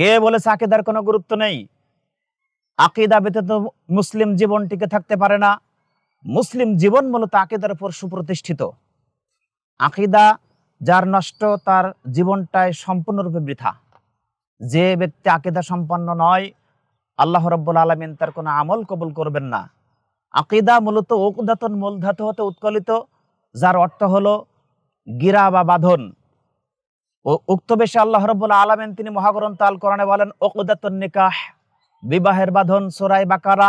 কে বলেছে আকিদার কোনো গুরুত্ব নেই আকিদা ব্যতীত মুসলিম জীবন টিকে থাকতে পারে না মুসলিম জীবন মূলত আকিদার উপর সুপ্রতিষ্ঠিত আকিদা যার নষ্ট তার জীবনটায় সম্পূর্ণরূপে বৃথা যে ব্যক্তি আকিদা সম্পন্ন নয় আল্লাহ রব্বুল আলমিন তার কোনো আমল কবুল করবেন না আকিদা মূলত ওকদাতন মূলধাতু হতে উৎকলিত যার অর্থ হলো গিরা বা বাঁধন ও উক্ত বেশে আল্লাহ রব্বুল আলমেন তিনি মহাগ্রন্থ আল কোরআনে বলেন ওকুদাতুন নিকাহ বিবাহের বাঁধন সোরাই বাকারা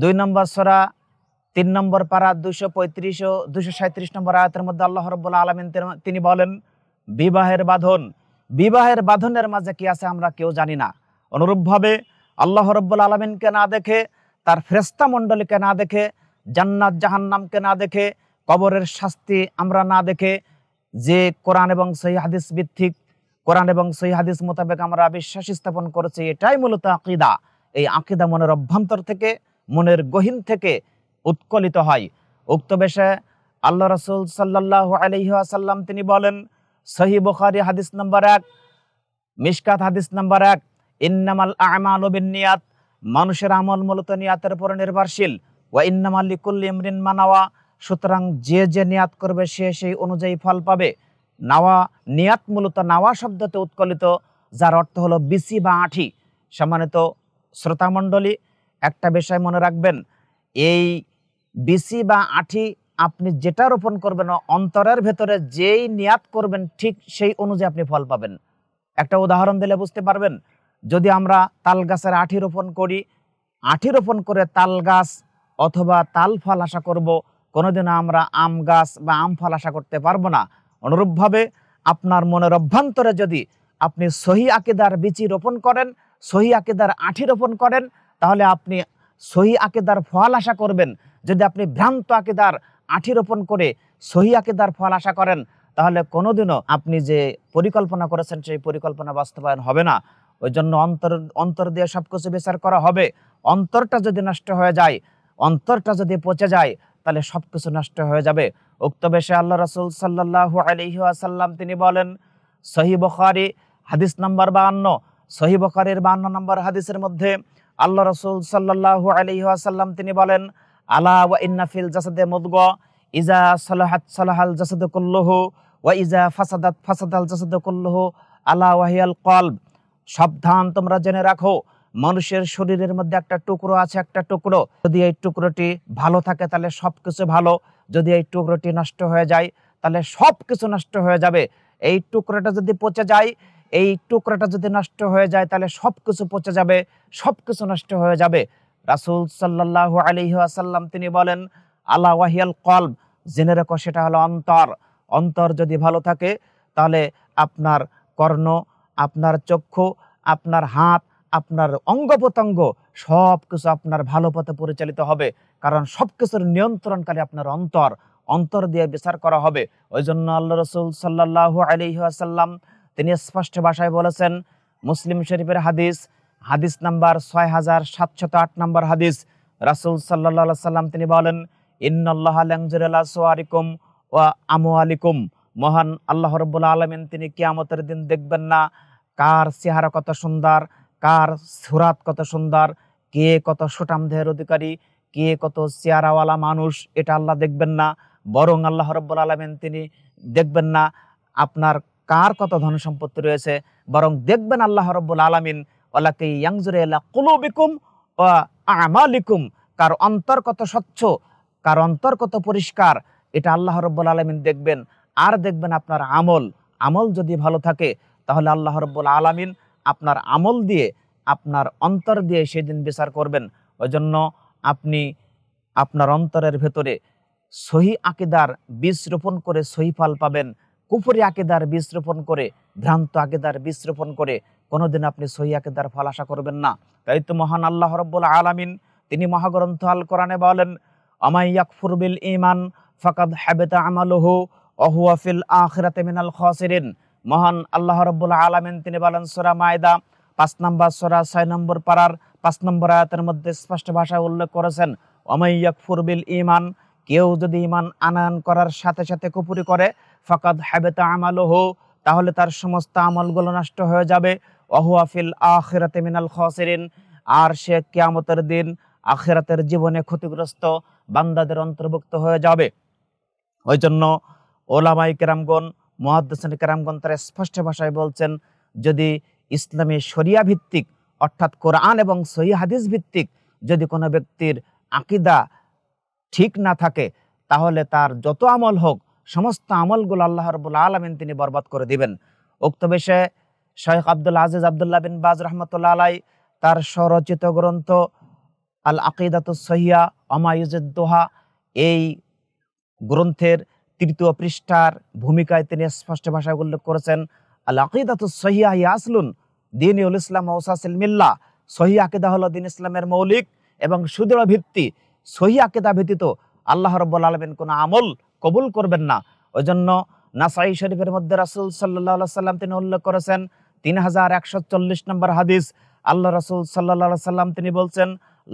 দুই নম্বর সোরা তিন নম্বর পারা দুশো পঁয়ত্রিশ ও দুশো সাঁত্রিশ নম্বর আয়াতের মধ্যে আল্লাহ রব্বুল আলমিন তিনি বলেন বিবাহের বাঁধন বিবাহের বাঁধনের মাঝে কি আছে আমরা কেউ জানি না অনুরূপভাবে আল্লাহ রব্বুল আলমিনকে না দেখে তার ফ্রেস্তা মণ্ডলীকে না দেখে জান্নাত জাহান্নামকে না দেখে কবরের শাস্তি আমরা না দেখে যে কোরআন এবং সহি হাদিস ভিত্তিক কোরআন এবং সহি হাদিস মোতাবেক আমরা বিশ্বাস স্থাপন করেছি এটাই মূলত আকিদা এই আকিদা মনের অভ্যন্তর থেকে মনের গহীন থেকে উৎকলিত হয় উক্ত বেশে আল্লাহ রসুল সাল্লাহ আলহিহাসাল্লাম তিনি বলেন সহি বুখারি হাদিস নম্বর এক মিসকাত হাদিস নম্বর এক ইন্নামাল আমাল নিয়াত মানুষের আমল মূলত নিয়াতের উপর নির্ভরশীল ওয়া ইকুল ইমরিন মানাওয়া সুতরাং যে যে নিয়াত করবে সে সেই অনুযায়ী ফল পাবে নাওয়া নিয়াত মূলত নাওয়া শব্দতে উৎকলিত যার অর্থ হলো বিসি বা আঠি সম্মানিত শ্রোতামণ্ডলী একটা বিষয় মনে রাখবেন এই বিসি বা আঠি আপনি যেটা রোপণ করবেন অন্তরের ভেতরে যেই নিয়াত করবেন ঠিক সেই অনুযায়ী আপনি ফল পাবেন একটা উদাহরণ দিলে বুঝতে পারবেন যদি আমরা তাল গাছের আঠি রোপণ করি আঠি রোপণ করে তাল গাছ অথবা তাল ফল আশা করব কোনোদিনও আমরা আম গাছ বা আম ফল আশা করতে পারবো না অনুরূপভাবে আপনার মনের অভ্যন্তরে যদি আপনি সহি আকেদার বিচি রোপণ করেন সহি আকেদার আঠি রোপণ করেন তাহলে আপনি সহি আকেদার ফল আশা করবেন যদি আপনি ভ্রান্ত আকেদার আঠি রোপণ করে সহি আকেদার ফল আশা করেন তাহলে কোনোদিনও আপনি যে পরিকল্পনা করেছেন সেই পরিকল্পনা বাস্তবায়ন হবে না ওই জন্য অন্তর অন্তর দিয়ে সব কিছু বিচার করা হবে অন্তরটা যদি নষ্ট হয়ে যায় অন্তরটা যদি পচে যায় তাহলে সব কিছু নষ্ট হয়ে যাবে উক্ত বেশে আল্লাহ রসুল সাল্লাহু আলহি আসাল্লাম তিনি বলেন সহি বখারি হাদিস নম্বর বাহান্ন সহি বখারির বাহান্ন নম্বর হাদিসের মধ্যে আল্লাহ রসুল সাল্লাহু আলহি আসাল্লাম তিনি বলেন আলা ওয়া ইন্নাফিল জাসাদে মুদগ ইজা সালাহাত সালাহাল জাসাদ কুল্লুহু ওয়া ইজা ফাসাদাত ফাসাদাল জাসাদ কুল্লুহু আলা ওয়াহিয়াল কল সাবধান তোমরা জেনে রাখো মানুষের শরীরের মধ্যে একটা টুকরো আছে একটা টুকরো যদি এই টুকরোটি ভালো থাকে তাহলে সব কিছু ভালো যদি এই টুকরোটি নষ্ট হয়ে যায় তাহলে সব কিছু নষ্ট হয়ে যাবে এই টুকরোটা যদি পচে যায় এই টুকরোটা যদি নষ্ট হয়ে যায় তাহলে সব কিছু পচে যাবে সব কিছু নষ্ট হয়ে যাবে রাসুল সাল্লাহ আলিহাসাল্লাম তিনি বলেন আল্লাহ ওয়াহিয়াল কলব জেনে রেখো সেটা হলো অন্তর অন্তর যদি ভালো থাকে তাহলে আপনার কর্ণ আপনার চক্ষু আপনার হাত আপনার অঙ্গ প্রত্যঙ্গ সব কিছু আপনার ভালো পথে পরিচালিত হবে কারণ সব কিছুর নিয়ন্ত্রণকারী আপনার অন্তর অন্তর দিয়ে বিচার করা হবে ওই জন্য আল্লাহ রসুল সাল্লাহু আলিহাসাল্লাম তিনি স্পষ্ট ভাষায় বলেছেন মুসলিম শরীফের হাদিস হাদিস নাম্বার ছয় হাজার সাতশত আট নম্বর হাদিস রাসুল সাল্লাহ সাল্লাম তিনি বলেন ইন্নআল্লাহ সোয়ারিকুম ও আমু আলিকুম মহান আল্লাহ রবুল্লা আলমিন তিনি কিয়ামতের দিন দেখবেন না কার চেহারা কত সুন্দর কার সুরাত কত সুন্দর কে কত সুটামদেহের অধিকারী কে কত চেয়ারাওয়ালা মানুষ এটা আল্লাহ দেখবেন না বরং আল্লাহ রব্বুল আলমেন তিনি দেখবেন না আপনার কার কত ধন সম্পত্তি রয়েছে বরং দেখবেন আল্লাহ রব্বুল আলমিন ওলাকে ইয়াংজুরে আল্লাহ কুলুবিকুম ও আমালিকুম কার অন্তর কত স্বচ্ছ কার অন্তর কত পরিষ্কার এটা আল্লাহ রব্বুল আলমিন দেখবেন আর দেখবেন আপনার আমল আমল যদি ভালো থাকে তাহলে আল্লাহ রব্বুল আলমিন আপনার আমল দিয়ে আপনার অন্তর দিয়ে সেদিন বিচার করবেন ওই জন্য আপনি আপনার অন্তরের ভেতরে সহি আকেদার বীজ রোপণ করে সহি ফল পাবেন কুপুরি আকেদার বীজ রোপণ করে ভ্রান্ত আকেদার বীজ রোপণ করে কোনোদিন আপনি সহি আকেদার ফল আশা করবেন না তাই তো মহান আল্লাহ রব্বুল আলামিন তিনি মহাগ্রন্থ আল কোরআনে বলেন আমাইয়াক ইমান ফাকাদ হ্যাবেতা আমালহু অহুয়াফিল আখরাতে মিনাল খসিরিন মহান আল্লাহ রব্বুল আলমেন তিনি বলেন সোরা মায়দা পাঁচ নম্বর সোরা ছয় নম্বর পাড়ার পাঁচ নম্বর আয়াতের মধ্যে স্পষ্ট ভাষায় উল্লেখ করেছেন অমৈয়ক ফুরবিল ইমান কেউ যদি ইমান আনায়ন করার সাথে সাথে কুপুরি করে ফকাত হ্যাবেতা আমাল হো তাহলে তার সমস্ত আমলগুলো নষ্ট হয়ে যাবে অহুয়াফিল আখেরাতে মিনাল খসেরিন আর সে কেয়ামতের দিন আখেরাতের জীবনে ক্ষতিগ্রস্ত বান্দাদের অন্তর্ভুক্ত হয়ে যাবে ওই জন্য ওলামাই কেরামগণ মহাদ্দেশন কেরামগন তারা স্পষ্ট ভাষায় বলছেন যদি ইসলামী শরিয়া ভিত্তিক অর্থাৎ কোরআন এবং সহি হাদিস ভিত্তিক যদি কোনো ব্যক্তির আকিদা ঠিক না থাকে তাহলে তার যত আমল হোক সমস্ত আমলগুলো আল্লাহ রবুল আলমিন তিনি বরবাদ করে দিবেন উক্ত বিষয়ে শেখ আবদুল আজিজ আবদুল্লাহ বিন বাজ রহমতুল্লা আলাই তার স্বরচিত গ্রন্থ আল আকিদাত সহিয়া অমায়ুজের দোহা এই গ্রন্থের তৃতীয় পৃষ্ঠার ভূমিকায় তিনি স্পষ্ট ভাষায় উল্লেখ করেছেন আল আকিদাত সহিয়াহি আসলুন দিন ইউল ইসলাম ওসাসিল মিল্লা সহি আকিদা হলো দিন ইসলামের মৌলিক এবং সুদৃঢ় ভিত্তি সহি আকিদা ব্যতীত আল্লাহ রব্বুল আলমিন কোনো আমল কবুল করবেন না ওই জন্য নাসাই শরীফের মধ্যে রাসুল সাল্লাহ সাল্লাম তিনি উল্লেখ করেছেন তিন হাজার একশো চল্লিশ নম্বর হাদিস আল্লাহ রসুল সাল্লাহ সাল্লাম তিনি বলছেন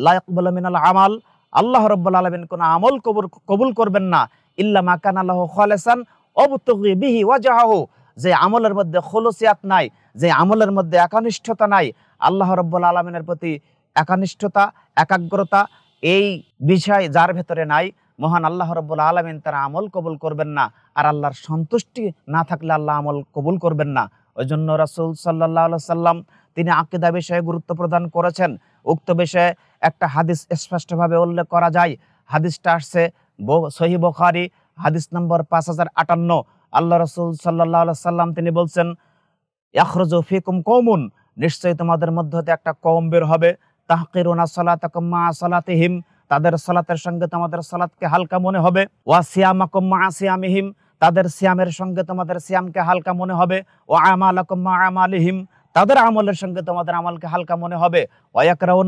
লাইকবুল মিনাল আমাল আল্লাহ রব্বুল আলমিন কোনো আমল কবুল কবুল করবেন না ইল্লা মাকান আল্লাহ খলেসান অবতগি বিহি ওয়াজাহাহু যে আমলের মধ্যে খোলসিয়াত নাই যে আমলের মধ্যে একানিষ্ঠতা নাই আল্লাহ রব্বুল আলমিনের প্রতি একানিষ্ঠতা একাগ্রতা এই বিষয় যার ভেতরে নাই মহান আল্লাহ রব্বুল আলমিন তারা আমল কবুল করবেন না আর আল্লাহর সন্তুষ্টি না থাকলে আল্লাহ আমল কবুল করবেন না ওই জন্য রাসুল সাল্লাহ সাল্লাম তিনি আকিদা বিষয়ে গুরুত্ব প্রদান করেছেন উক্ত বিষয়ে একটা হাদিস স্পষ্টভাবে উল্লেখ করা যায় হাদিসটা আসছে সহি বখারি হাদিস নম্বর পাঁচ হাজার আটান্ন আল্লাহ রসুল সাল্লাহ সাল্লাম তিনি বলছেন ইয়াখরজ ফিকুম কৌমুন নিশ্চয়ই তোমাদের মধ্য একটা কম বের হবে তাহকিরুনা সলাতাকুম্মা সলাতিহিম তাদের সলাতের সঙ্গে তোমাদের সলাতকে হালকা মনে হবে ওয়া সিয়ামাকুম্মা সিয়ামিহিম তাদের সিয়ামের সঙ্গে তোমাদের সিয়ামকে হালকা মনে হবে ও আমালাকুম্মা আমালিহিম তাদের আমলের সঙ্গে তোমাদের আমলকে হালকা মনে হবে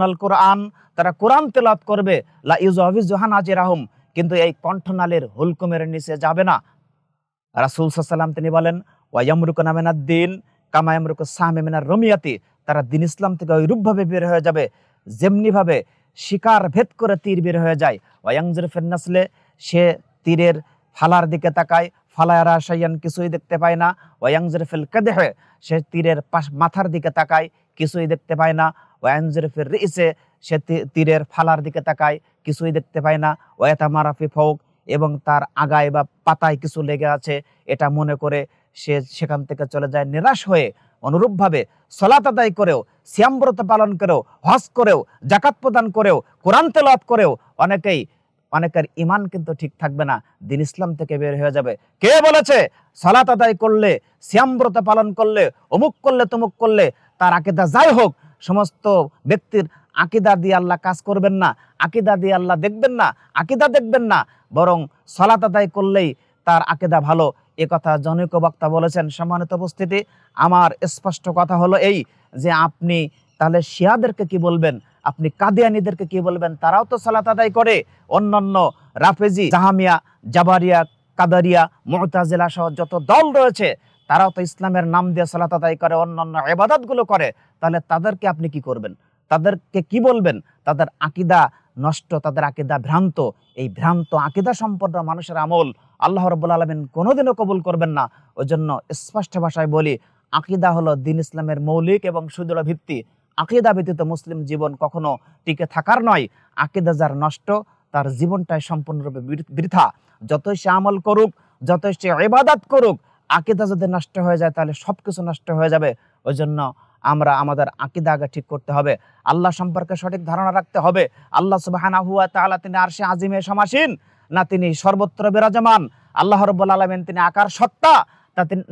আল কোরআন তারা কোরআন তেলাত করবে লা ইউজ অফিস জোহান আজির আহম কিন্তু এই কণ্ঠনালের হুলকুমের নিচে যাবে না রাসুল সাল্লাম তিনি বলেন ওয়ামরুক নামেনা দিন কামায়ামরুক সাহমেমিনার রমিয়াতি তারা দিন ইসলাম থেকে রূপভাবে বের হয়ে যাবে যেমনিভাবে শিকার ভেদ করে তীর বের হয়ে যায় ওয়াংজুর ফেন্নাসলে সে তীরের ফালার দিকে তাকায় ফালায়ার আশাইয়ান কিছুই দেখতে পায় না ওয়াংজুর ফিল হয়ে সে তীরের পাশ মাথার দিকে তাকায় কিছুই দেখতে পায় না ওয়াংজুর ফের রিসে সে তীরের ফালার দিকে তাকায় কিছুই দেখতে পায় না ওয়াতা মারাফি ফোক এবং তার আগায় বা পাতায় কিছু লেগে আছে এটা মনে করে সে সেখান থেকে চলে যায় নিরাশ হয়ে অনুরূপভাবে সলাত আদায় করেও শ্যামব্রত পালন করেও হজ করেও জাকাত প্রদান করেও কোরআন তেলাত করেও অনেকেই অনেকের ইমান কিন্তু ঠিক থাকবে না দিন ইসলাম থেকে বের হয়ে যাবে কে বলেছে সলাত আদায় করলে শ্যামব্রত পালন করলে অমুক করলে তমুক করলে তার আকেদা যাই হোক সমস্ত ব্যক্তির আকিদা দিয়ে আল্লাহ কাজ করবেন না আকিদা দিয়ে আল্লাহ দেখবেন না আকিদা দেখবেন না বরং সলাত আদায় করলেই তার আকিদা ভালো এ কথা জনৈক বক্তা বলেছেন সম্মানিত উপস্থিতি আমার স্পষ্ট কথা হলো এই যে আপনি তাহলে শিয়াদেরকে কি বলবেন আপনি কাদিয়ানিদেরকে কি বলবেন তারাও তো সালাত আদায় করে অন্যান্য রাফেজি জাহামিয়া জাবারিয়া কাদারিয়া মোহতাজিলা সহ যত দল রয়েছে তারাও তো ইসলামের নাম দিয়ে সালাত আদায় করে অন্যান্য এবাদতগুলো করে তাহলে তাদেরকে আপনি কি করবেন তাদেরকে কি বলবেন তাদের আকিদা নষ্ট তাদের আকিদা ভ্রান্ত এই ভ্রান্ত আকিদা সম্পন্ন মানুষের আমল আল্লাহ রব আলমিন কোনোদিনও কবুল করবেন না ওই জন্য স্পষ্ট ভাষায় বলি আকিদা হলো দিন ইসলামের মৌলিক এবং সুদৃঢ় ভিত্তি আকিদা ব্যতীত মুসলিম জীবন কখনো টিকে থাকার নয় আকিদা যার নষ্ট তার জীবনটাই সম্পূর্ণরূপে বৃথা যতই সে আমল করুক যতই সে এবাদাত করুক আকিদা যদি নষ্ট হয়ে যায় তাহলে সব কিছু নষ্ট হয়ে যাবে ওই জন্য আমরা আমাদের আকিদা আগে ঠিক করতে হবে আল্লাহ সম্পর্কে সঠিক ধারণা রাখতে হবে আল্লাহ সুবাহ হুয়া আর তিনি আজিমে সমাসীন না তিনি সর্বত্র বিরাজমান আল্লাহ রব্বুল আলমেন তিনি আকার সত্তা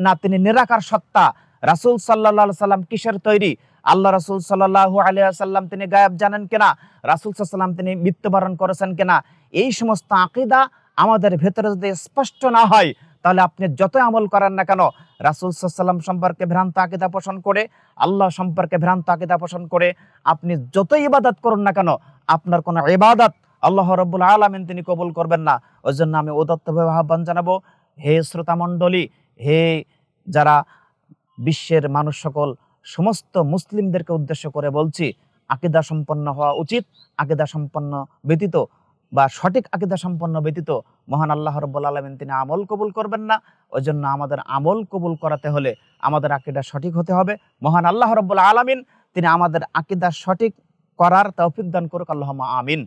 না তিনি নিরাকার সত্তা রাসুল সাল্লা সাল্লাম কিসের তৈরি আল্লাহ রাসুল সাল্লাহু আলিয়াল্লাম তিনি গায়েব জানেন কিনা রাসুল সাল্লাম তিনি মৃত্যুবরণ করেছেন কিনা এই সমস্ত আকিদা আমাদের ভেতরে যদি স্পষ্ট না হয় তাহলে আপনি যত আমল করেন না কেন রাসুল সাল্লাম সম্পর্কে ভ্রান্ত আকিদা পোষণ করে আল্লাহ সম্পর্কে ভ্রান্ত আকিদা পোষণ করে আপনি যত ইবাদত করুন না কেন আপনার কোনো ইবাদত আল্লাহ রব্বুল আলমিন তিনি কবুল করবেন না ওই জন্য আমি উদত্তভাবে আহ্বান জানাবো হে শ্রোতামণ্ডলী হে যারা বিশ্বের মানুষ সকল সমস্ত মুসলিমদেরকে উদ্দেশ্য করে বলছি আকিদা সম্পন্ন হওয়া উচিত আকিদা সম্পন্ন ব্যতীত বা সঠিক আকিদা সম্পন্ন ব্যতীত মহান আল্লাহ রব্বুল আলমিন তিনি আমল কবুল করবেন না ওই জন্য আমাদের আমল কবুল করাতে হলে আমাদের আকিদা সঠিক হতে হবে মহান আল্লাহ রব্বুল আলমিন তিনি আমাদের আকিদা সঠিক করার তৌফিক দান করুক আল্লাহ আমিন